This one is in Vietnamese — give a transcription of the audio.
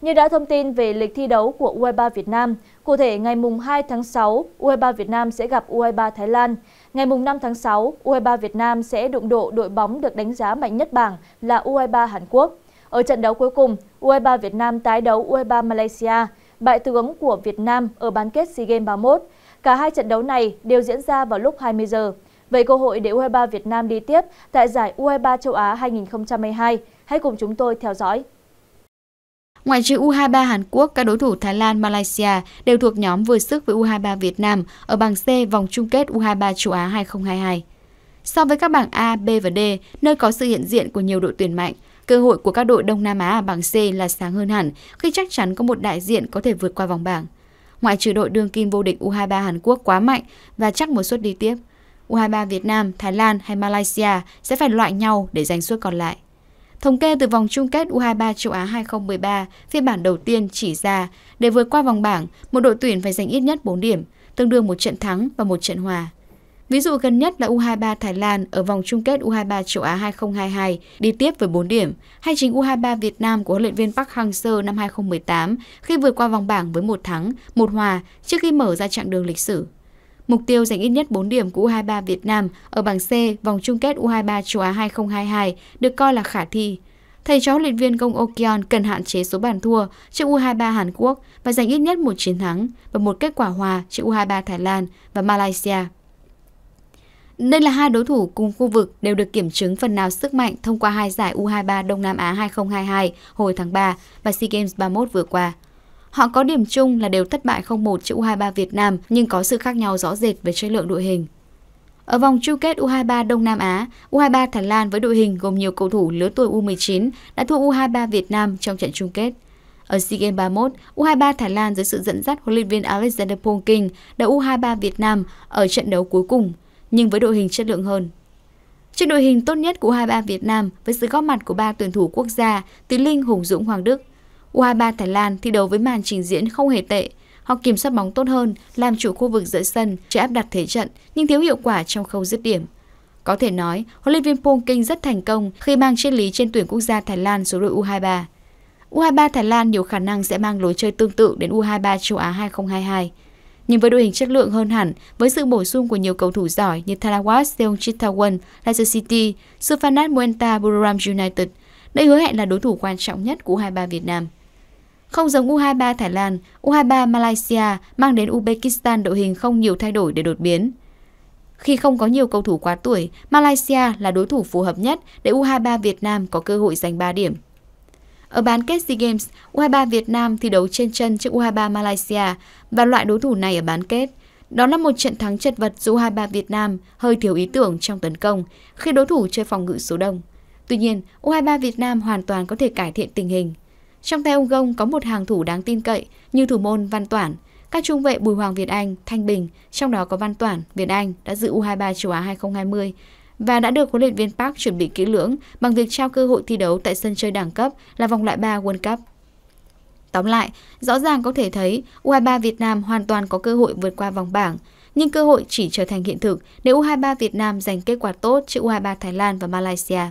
như đã thông tin về lịch thi đấu của u hai mươi ba việt nam cụ thể ngày 2 tháng 6 u hai mươi ba việt nam sẽ gặp u hai mươi ba thái lan ngày 5 tháng 6 u hai mươi ba việt nam sẽ đụng độ đội bóng được đánh giá mạnh nhất bảng là u hai mươi ba hàn quốc ở trận đấu cuối cùng u hai mươi ba việt nam tái đấu u hai mươi ba malaysia bại tướng của việt nam ở bán kết sea games 31 cả hai trận đấu này đều diễn ra vào lúc 20 giờ Vậy cơ hội để U23 Việt Nam đi tiếp tại giải U23 châu Á 2022 hãy cùng chúng tôi theo dõi. Ngoài trừ U23 Hàn Quốc, các đối thủ Thái Lan, Malaysia đều thuộc nhóm vừa sức với U23 Việt Nam ở bảng C vòng chung kết U23 châu Á 2022. So với các bảng A, B và D, nơi có sự hiện diện của nhiều đội tuyển mạnh, cơ hội của các đội Đông Nam Á ở bảng C là sáng hơn hẳn khi chắc chắn có một đại diện có thể vượt qua vòng bảng. Ngoại trừ đội đương kim vô địch U23 Hàn Quốc quá mạnh và chắc một suất đi tiếp, U23 Việt Nam, Thái Lan hay Malaysia sẽ phải loại nhau để giành suất còn lại. Thống kê từ vòng chung kết U23 châu Á 2013, phiên bản đầu tiên chỉ ra, để vượt qua vòng bảng, một đội tuyển phải giành ít nhất 4 điểm, tương đương một trận thắng và một trận hòa. Ví dụ gần nhất là U23 Thái Lan ở vòng chung kết U23 châu Á 2022 đi tiếp với 4 điểm, hay chính U23 Việt Nam của huấn luyện viên Park Hang-seo năm 2018 khi vượt qua vòng bảng với một thắng, một hòa trước khi mở ra chặng đường lịch sử. Mục tiêu giành ít nhất 4 điểm của U23 Việt Nam ở bảng C vòng chung kết U23 châu Á 2022 được coi là khả thi. Thầy chó luyện viên Gong Okyon cần hạn chế số bàn thua trước U23 Hàn Quốc và giành ít nhất một chiến thắng và một kết quả hòa trước U23 Thái Lan và Malaysia. Đây là hai đối thủ cùng khu vực đều được kiểm chứng phần nào sức mạnh thông qua hai giải U23 Đông Nam Á 2022 hồi tháng 3 và SEA Games 31 vừa qua. Họ có điểm chung là đều thất bại 0-1 trước U23 Việt Nam nhưng có sự khác nhau rõ rệt về chất lượng đội hình. Ở vòng chung kết U23 Đông Nam Á, U23 Thái Lan với đội hình gồm nhiều cầu thủ lứa tuổi U19 đã thua U23 Việt Nam trong trận chung kết. Ở SEA Games 31, U23 Thái Lan dưới sự dẫn dắt huấn luyện viên Alexander Polking đã U23 Việt Nam ở trận đấu cuối cùng, nhưng với đội hình chất lượng hơn. Trên đội hình tốt nhất của U23 Việt Nam với sự góp mặt của ba tuyển thủ quốc gia Tiến Linh, Hùng Dũng, Hoàng Đức U23 Thái Lan thi đấu với màn trình diễn không hề tệ. Họ kiểm soát bóng tốt hơn, làm chủ khu vực giữa sân, chưa áp đặt thế trận, nhưng thiếu hiệu quả trong khâu dứt điểm. Có thể nói, huấn luyện viên Pong Kinh rất thành công khi mang triết lý trên tuyển quốc gia Thái Lan số đội U23. U23 Thái Lan nhiều khả năng sẽ mang lối chơi tương tự đến U23 châu Á 2022. Nhưng với đội hình chất lượng hơn hẳn, với sự bổ sung của nhiều cầu thủ giỏi như Tharawat Seong Chittawon, Leicester City, Sufanat Muenta buriram United, đây hứa hẹn là đối thủ quan trọng nhất của U23 Việt Nam. Không giống U23 Thái Lan, U23 Malaysia mang đến Uzbekistan đội hình không nhiều thay đổi để đột biến. Khi không có nhiều cầu thủ quá tuổi, Malaysia là đối thủ phù hợp nhất để U23 Việt Nam có cơ hội giành 3 điểm. Ở bán kết SEA Games, U23 Việt Nam thi đấu trên chân trước U23 Malaysia và loại đối thủ này ở bán kết. Đó là một trận thắng chật vật dù U23 Việt Nam hơi thiếu ý tưởng trong tấn công khi đối thủ chơi phòng ngự số đông. Tuy nhiên, U23 Việt Nam hoàn toàn có thể cải thiện tình hình. Trong tay ông Gông có một hàng thủ đáng tin cậy như thủ môn Văn Toản, các trung vệ Bùi Hoàng Việt Anh, Thanh Bình, trong đó có Văn Toản, Việt Anh đã dự U23 châu Á 2020 và đã được huấn luyện viên Park chuẩn bị kỹ lưỡng bằng việc trao cơ hội thi đấu tại sân chơi đẳng cấp là vòng loại 3 World Cup. Tóm lại, rõ ràng có thể thấy U23 Việt Nam hoàn toàn có cơ hội vượt qua vòng bảng, nhưng cơ hội chỉ trở thành hiện thực nếu U23 Việt Nam giành kết quả tốt trước U23 Thái Lan và Malaysia.